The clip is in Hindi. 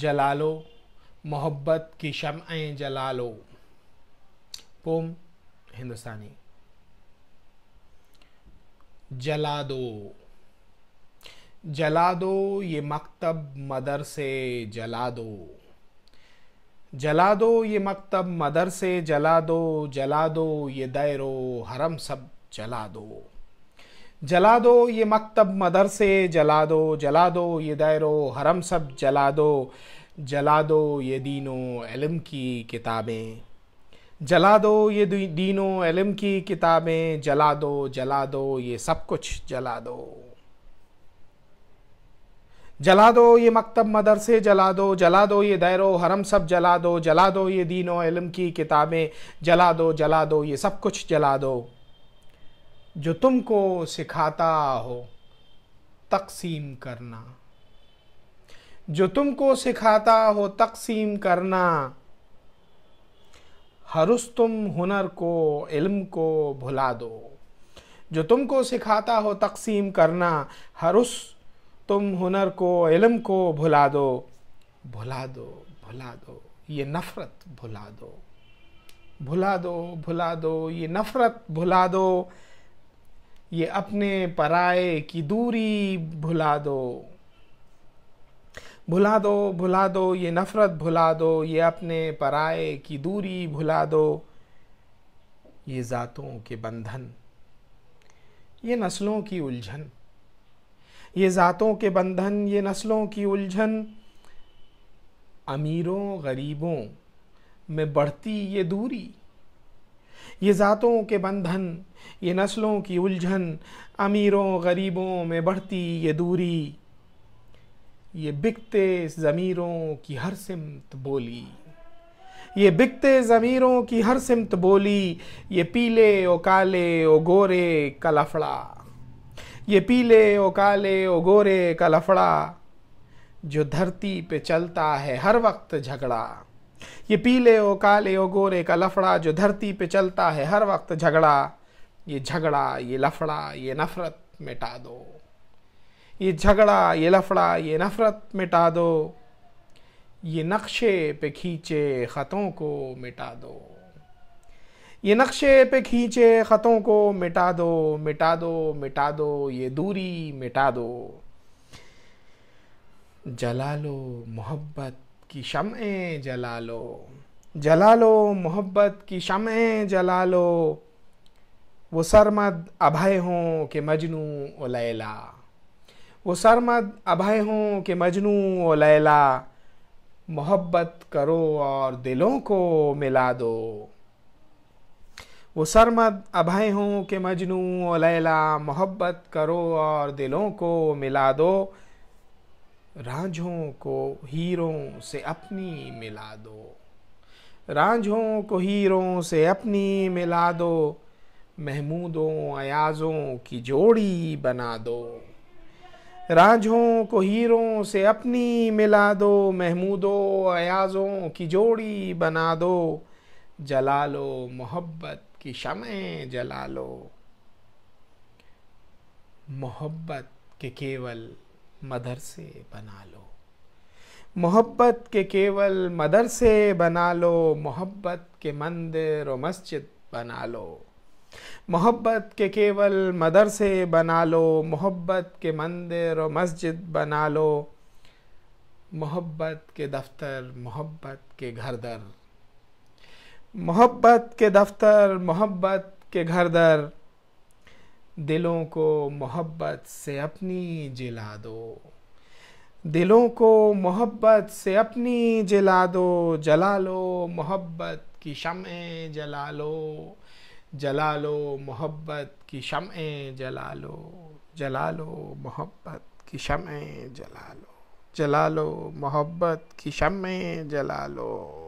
जला लो मोहब्बत की शमएँ जला लो पोम हिंदुस्तानी जला दो जला दो ये मकतब मदर से जला दो जला दो ये मकतब मदर से जला दो जला दो ये दायरो हरम सब जला दो जला दो ये मकतब मदरसे जला दो जला दो ये दायरो हरम सब जला दो जला दो ये दीनो इलम की किताबें जला दो ये दीनो इलम की किताबें जला दो जला दो ये सब कुछ जला दो जला दो ये मकतब मदरसे जला दो जला दो ये दायरो हरम सब जला दो जला दो ये दीनो इलम की किताबें जला दो जला दो ये सब कुछ जला दो जो तुमको सिखाता हो तकसीम करना जो तुमको सिखाता हो तकसीम करना हर उस तुम हुनर को इल्म को भुला दो जो तुमको सिखाता हो तकसीम करना हर उस तुम हुनर को इल्म को भुला दो भुला दो भुला दो ये नफ़रत भुला दो भुला दो भुला दो ये नफ़रत भुला दो ये अपने पराए की दूरी भुला दो भुला दो भुला दो ये नफ़रत भुला दो ये अपने पराए की दूरी भुला दो ये ज़ातों के बंधन ये नस्लों की उलझन ये ज़ातों के बंधन ये नस्लों की उलझन अमीरों गरीबों में बढ़ती ये दूरी ये ज़ातों के बंधन ये नस्लों की उलझन अमीरों गरीबों में बढ़ती ये दूरी ये बिकते ज़मीरों की हर सिमत बोली ये बिकते ज़मीरों की हर सिमत बोली ये पीले ओ काले ओ गोरे का लफड़ा ये पीले ओ काले ओ गोरे का लफड़ा जो धरती पे चलता है हर वक्त झगड़ा ये पीले ओ काले ओ गोरे का लफड़ा जो धरती पे चलता है हर वक्त झगड़ा ये झगड़ा ये लफड़ा ये नफरत मिटा दो ये झगड़ा ये लफड़ा ये नफरत मिटा दो ये नक्शे पे खींचे ख़तों को मिटा दो ये नक्शे पे खींचे ख़तों को मिटा दो मिटा दो मिटा दो ये दूरी मिटा दो जला लो मोहब्बत की शम जला लो जला लो मोहब्बत की शम जला लो वो सरमद अभय हों के मजनू ओ लैला वो सरमद अभय हों के मजनू ओ लैला मोहब्बत करो और दिलों को मिला दो वो सरमद अभय हों के मजनू ओ लैला मोहब्बत करो और दिलों को मिला दो राझों को हीरों से अपनी मिला दो रांझों को हीरों से अपनी मिला दो महमूदों अयाजों की जोड़ी बना दो रांझों को हीरों से अपनी मिला दो महमूदों अयाजों की जोड़ी बना दो जला लो मोहब्बत की शमें जला लो मोहब्बत के केवल मदरसे बना लो मोहब्बत के केवल मदरसे बना लो मोहब्बत के मंदिर और मस्जिद बना लो मोहब्बत के केवल मदरसे बना लो मोहब्बत के मंदिर और मस्जिद बना लो मोहब्बत के दफ्तर मोहब्बत के घर दर मोहब्बत के दफ्तर मोहब्बत के घर दर दिलों को मोहब्बत से अपनी जिला दो दिलों को मोहब्बत से अपनी जला दो जला लो मोहब्बत की शमें जला लो जला लो मोहब्बत की शमें जला लो जला लो मोहब्बत की शमें जला लो जला लो मोहब्बत की शमें जला लो